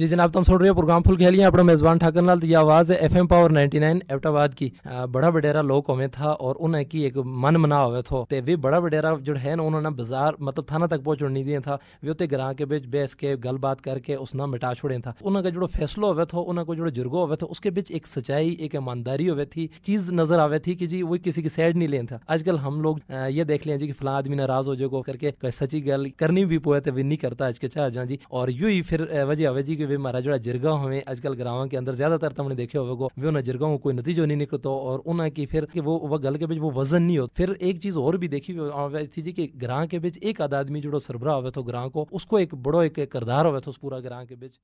जी जनाब तुम सुन रहे हो प्रोग्राम फुल खेलिए अपना मेज़बान ठाकर लाल तो ये आवाज़ है F M power ninety nine Abbottabad की बड़ा बडेरा लोग कौमे था और उन्हें की एक मन मना हुए थो तो वे बड़ा बडेरा जो है ना उन्होंने बाजार मतलब थाना तक पहुँच नहीं दिया था वे उतने ग्रां के बीच बैस के गलबात करके उसने मिटा छोड़े था उन्होंने जो फैसलो हुए थो उनका जो जुर्गो हुए था उसके बीच एक सच्चाई एक ईमानदारी हुए थी चीज़ नजर आवे थी कि जी वो किसी की साइड नहीं लेन था आजकल हम लोग ये देख लें जी कि फला आदमी नाराज हो जाएगा करके सच्ची गल करनी भी पोए तो वे नहीं करता आज के चाह जी और यू ही फिर वजह आवे जी कि بھی مارا جڑا جرگا ہوئے آج کل گراؤں کے اندر زیادہ تر تم نے دیکھے ہوئے گو بھی انہیں جرگا ہوں کوئی نتیجہ نہیں نکلتا اور انہ کی پھر کہ وہ وہ گل کے بچ وہ وزن نہیں ہوتا پھر ایک چیز اور بھی دیکھی تھی جی کہ گراہ کے بچ ایک آدھ آدمی جو سربراہ ہوئے تو گراہ کو اس کو ایک بڑو ایک کردار ہوئے تھا اس پورا گراہ کے بچ